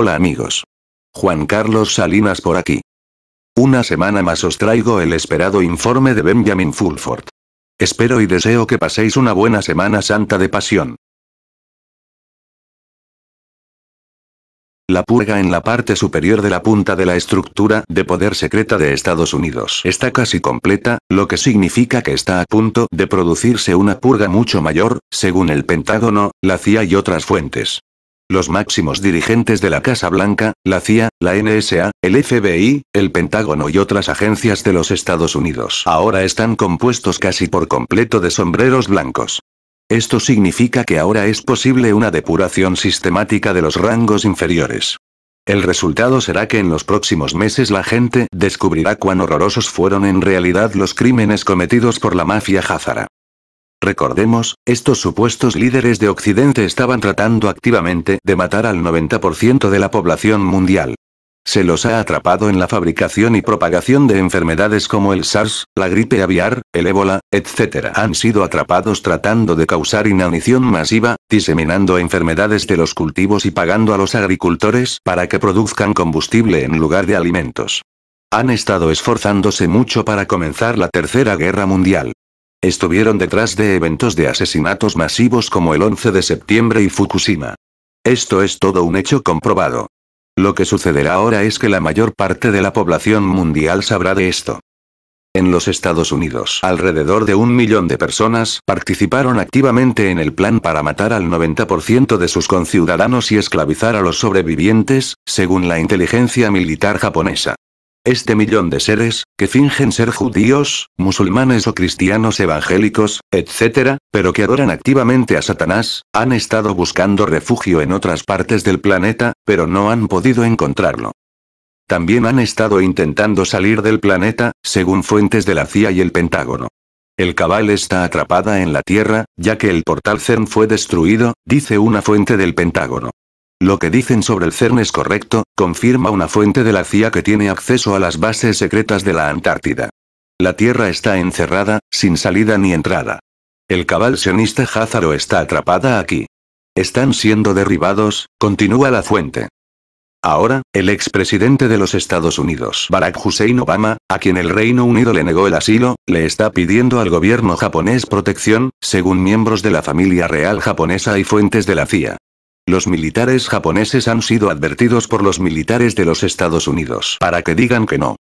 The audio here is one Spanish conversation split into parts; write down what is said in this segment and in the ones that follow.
Hola amigos. Juan Carlos Salinas por aquí. Una semana más os traigo el esperado informe de Benjamin Fulford. Espero y deseo que paséis una buena Semana Santa de Pasión. La purga en la parte superior de la punta de la estructura de poder secreta de Estados Unidos está casi completa, lo que significa que está a punto de producirse una purga mucho mayor, según el Pentágono, la CIA y otras fuentes los máximos dirigentes de la Casa Blanca, la CIA, la NSA, el FBI, el Pentágono y otras agencias de los Estados Unidos ahora están compuestos casi por completo de sombreros blancos. Esto significa que ahora es posible una depuración sistemática de los rangos inferiores. El resultado será que en los próximos meses la gente descubrirá cuán horrorosos fueron en realidad los crímenes cometidos por la mafia jázara. Recordemos, estos supuestos líderes de Occidente estaban tratando activamente de matar al 90% de la población mundial. Se los ha atrapado en la fabricación y propagación de enfermedades como el SARS, la gripe aviar, el ébola, etc. Han sido atrapados tratando de causar inanición masiva, diseminando enfermedades de los cultivos y pagando a los agricultores para que produzcan combustible en lugar de alimentos. Han estado esforzándose mucho para comenzar la Tercera Guerra Mundial. Estuvieron detrás de eventos de asesinatos masivos como el 11 de septiembre y Fukushima. Esto es todo un hecho comprobado. Lo que sucederá ahora es que la mayor parte de la población mundial sabrá de esto. En los Estados Unidos, alrededor de un millón de personas participaron activamente en el plan para matar al 90% de sus conciudadanos y esclavizar a los sobrevivientes, según la inteligencia militar japonesa. Este millón de seres, que fingen ser judíos, musulmanes o cristianos evangélicos, etc., pero que adoran activamente a Satanás, han estado buscando refugio en otras partes del planeta, pero no han podido encontrarlo. También han estado intentando salir del planeta, según fuentes de la CIA y el Pentágono. El cabal está atrapada en la Tierra, ya que el portal CERN fue destruido, dice una fuente del Pentágono. Lo que dicen sobre el CERN es correcto, confirma una fuente de la CIA que tiene acceso a las bases secretas de la Antártida. La Tierra está encerrada, sin salida ni entrada. El cabal sionista Hazaro está atrapada aquí. Están siendo derribados, continúa la fuente. Ahora, el expresidente de los Estados Unidos, Barack Hussein Obama, a quien el Reino Unido le negó el asilo, le está pidiendo al gobierno japonés protección, según miembros de la familia real japonesa y fuentes de la CIA. Los militares japoneses han sido advertidos por los militares de los Estados Unidos para que digan que no.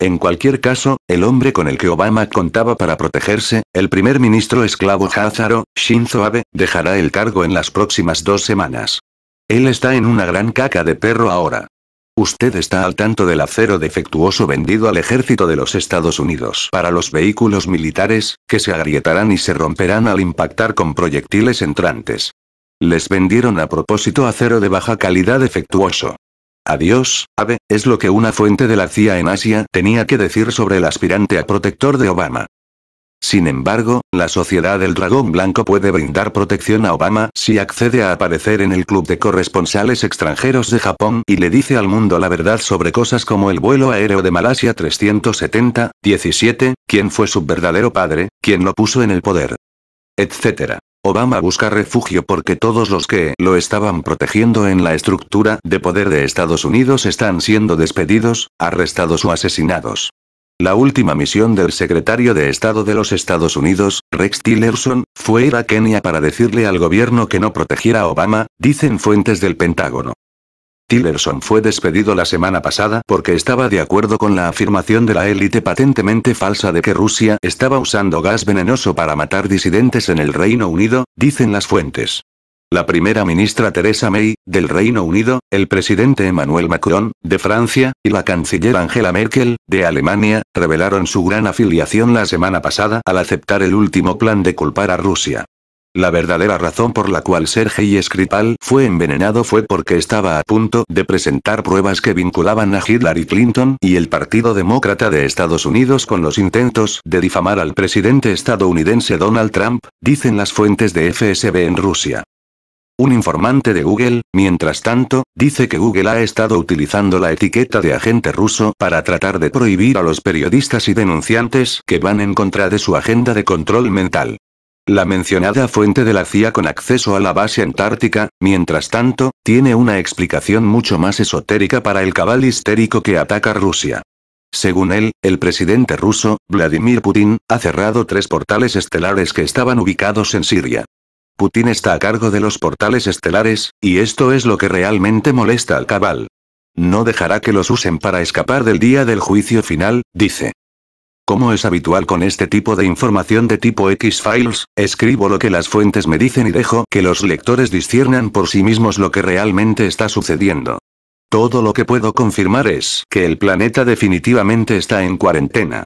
En cualquier caso, el hombre con el que Obama contaba para protegerse, el primer ministro esclavo Házaro, Shinzo Abe, dejará el cargo en las próximas dos semanas. Él está en una gran caca de perro ahora. Usted está al tanto del acero defectuoso vendido al ejército de los Estados Unidos para los vehículos militares, que se agrietarán y se romperán al impactar con proyectiles entrantes. Les vendieron a propósito acero de baja calidad defectuoso. Adiós, ave, es lo que una fuente de la CIA en Asia tenía que decir sobre el aspirante a protector de Obama. Sin embargo, la Sociedad del Dragón Blanco puede brindar protección a Obama si accede a aparecer en el Club de Corresponsales Extranjeros de Japón y le dice al mundo la verdad sobre cosas como el vuelo aéreo de Malasia 370, 17, quién fue su verdadero padre, quién lo puso en el poder, Etcétera. Obama busca refugio porque todos los que lo estaban protegiendo en la estructura de poder de Estados Unidos están siendo despedidos, arrestados o asesinados. La última misión del secretario de Estado de los Estados Unidos, Rex Tillerson, fue ir a Kenia para decirle al gobierno que no protegiera a Obama, dicen fuentes del Pentágono. Tillerson fue despedido la semana pasada porque estaba de acuerdo con la afirmación de la élite patentemente falsa de que Rusia estaba usando gas venenoso para matar disidentes en el Reino Unido, dicen las fuentes. La primera ministra Theresa May, del Reino Unido, el presidente Emmanuel Macron, de Francia, y la canciller Angela Merkel, de Alemania, revelaron su gran afiliación la semana pasada al aceptar el último plan de culpar a Rusia. La verdadera razón por la cual Sergei Skripal fue envenenado fue porque estaba a punto de presentar pruebas que vinculaban a Hillary Clinton y el Partido Demócrata de Estados Unidos con los intentos de difamar al presidente estadounidense Donald Trump, dicen las fuentes de FSB en Rusia. Un informante de Google, mientras tanto, dice que Google ha estado utilizando la etiqueta de agente ruso para tratar de prohibir a los periodistas y denunciantes que van en contra de su agenda de control mental. La mencionada fuente de la CIA con acceso a la base antártica, mientras tanto, tiene una explicación mucho más esotérica para el cabal histérico que ataca Rusia. Según él, el presidente ruso, Vladimir Putin, ha cerrado tres portales estelares que estaban ubicados en Siria. Putin está a cargo de los portales estelares, y esto es lo que realmente molesta al cabal. No dejará que los usen para escapar del día del juicio final, dice. Como es habitual con este tipo de información de tipo X-Files, escribo lo que las fuentes me dicen y dejo que los lectores disciernan por sí mismos lo que realmente está sucediendo. Todo lo que puedo confirmar es que el planeta definitivamente está en cuarentena.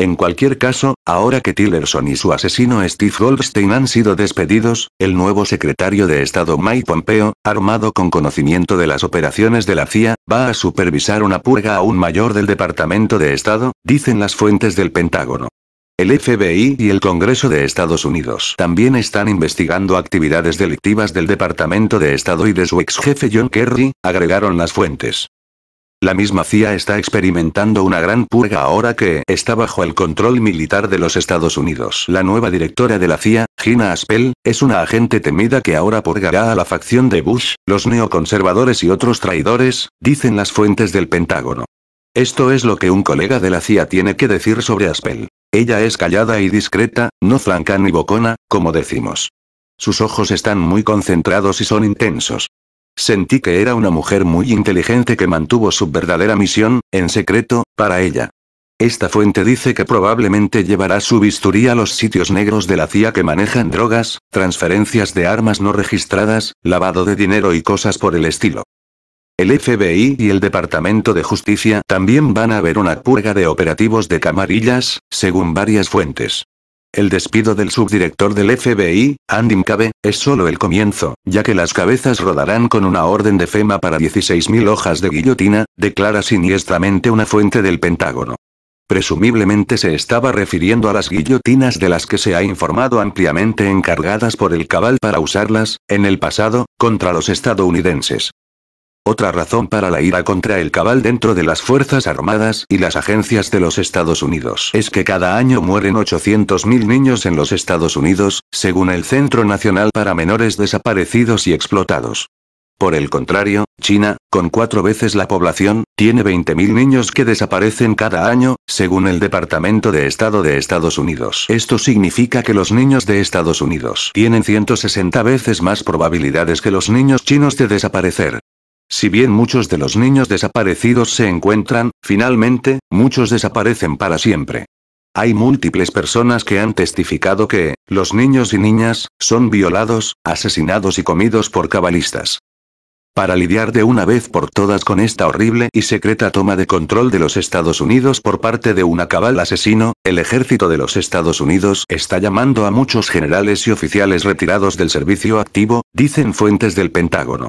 En cualquier caso, ahora que Tillerson y su asesino Steve Goldstein han sido despedidos, el nuevo secretario de Estado Mike Pompeo, armado con conocimiento de las operaciones de la CIA, va a supervisar una purga aún mayor del Departamento de Estado, dicen las fuentes del Pentágono. El FBI y el Congreso de Estados Unidos también están investigando actividades delictivas del Departamento de Estado y de su ex jefe John Kerry, agregaron las fuentes. La misma CIA está experimentando una gran purga ahora que está bajo el control militar de los Estados Unidos. La nueva directora de la CIA, Gina Aspel, es una agente temida que ahora purgará a la facción de Bush, los neoconservadores y otros traidores, dicen las fuentes del Pentágono. Esto es lo que un colega de la CIA tiene que decir sobre Aspel. Ella es callada y discreta, no flanca ni bocona, como decimos. Sus ojos están muy concentrados y son intensos. Sentí que era una mujer muy inteligente que mantuvo su verdadera misión, en secreto, para ella. Esta fuente dice que probablemente llevará su bisturí a los sitios negros de la CIA que manejan drogas, transferencias de armas no registradas, lavado de dinero y cosas por el estilo. El FBI y el Departamento de Justicia también van a ver una purga de operativos de camarillas, según varias fuentes. El despido del subdirector del FBI, Andy McCabe, es solo el comienzo, ya que las cabezas rodarán con una orden de FEMA para 16.000 hojas de guillotina, declara siniestramente una fuente del Pentágono. Presumiblemente se estaba refiriendo a las guillotinas de las que se ha informado ampliamente encargadas por el cabal para usarlas, en el pasado, contra los estadounidenses otra razón para la ira contra el cabal dentro de las Fuerzas Armadas y las agencias de los Estados Unidos es que cada año mueren 800.000 niños en los Estados Unidos, según el Centro Nacional para Menores Desaparecidos y Explotados. Por el contrario, China, con cuatro veces la población, tiene 20.000 niños que desaparecen cada año, según el Departamento de Estado de Estados Unidos. Esto significa que los niños de Estados Unidos tienen 160 veces más probabilidades que los niños chinos de desaparecer. Si bien muchos de los niños desaparecidos se encuentran, finalmente, muchos desaparecen para siempre. Hay múltiples personas que han testificado que, los niños y niñas, son violados, asesinados y comidos por cabalistas. Para lidiar de una vez por todas con esta horrible y secreta toma de control de los Estados Unidos por parte de una cabal asesino, el ejército de los Estados Unidos está llamando a muchos generales y oficiales retirados del servicio activo, dicen fuentes del Pentágono.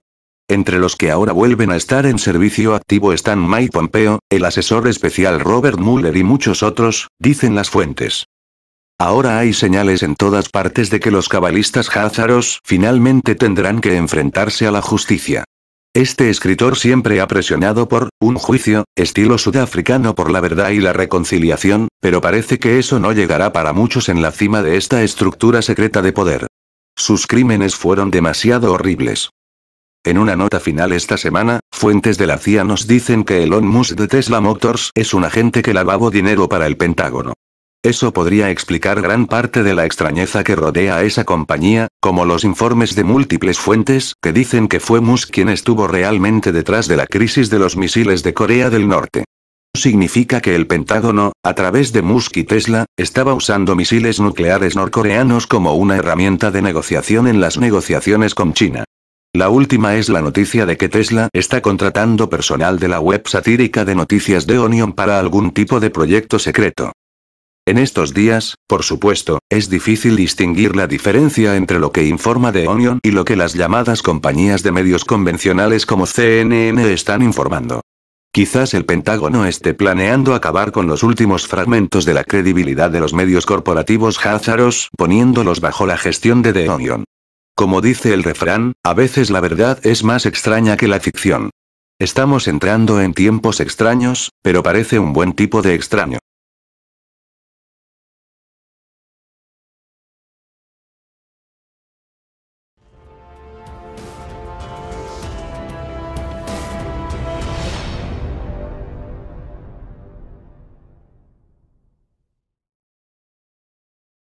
Entre los que ahora vuelven a estar en servicio activo están Mike Pompeo, el asesor especial Robert Mueller y muchos otros, dicen las fuentes. Ahora hay señales en todas partes de que los cabalistas házaros finalmente tendrán que enfrentarse a la justicia. Este escritor siempre ha presionado por un juicio, estilo sudafricano por la verdad y la reconciliación, pero parece que eso no llegará para muchos en la cima de esta estructura secreta de poder. Sus crímenes fueron demasiado horribles. En una nota final esta semana, fuentes de la CIA nos dicen que Elon Musk de Tesla Motors es un agente que lavaba dinero para el Pentágono. Eso podría explicar gran parte de la extrañeza que rodea a esa compañía, como los informes de múltiples fuentes que dicen que fue Musk quien estuvo realmente detrás de la crisis de los misiles de Corea del Norte. Significa que el Pentágono, a través de Musk y Tesla, estaba usando misiles nucleares norcoreanos como una herramienta de negociación en las negociaciones con China. La última es la noticia de que Tesla está contratando personal de la web satírica de noticias de Onion para algún tipo de proyecto secreto. En estos días, por supuesto, es difícil distinguir la diferencia entre lo que informa de Onion y lo que las llamadas compañías de medios convencionales como CNN están informando. Quizás el Pentágono esté planeando acabar con los últimos fragmentos de la credibilidad de los medios corporativos házaros, poniéndolos bajo la gestión de The Onion. Como dice el refrán, a veces la verdad es más extraña que la ficción. Estamos entrando en tiempos extraños, pero parece un buen tipo de extraño.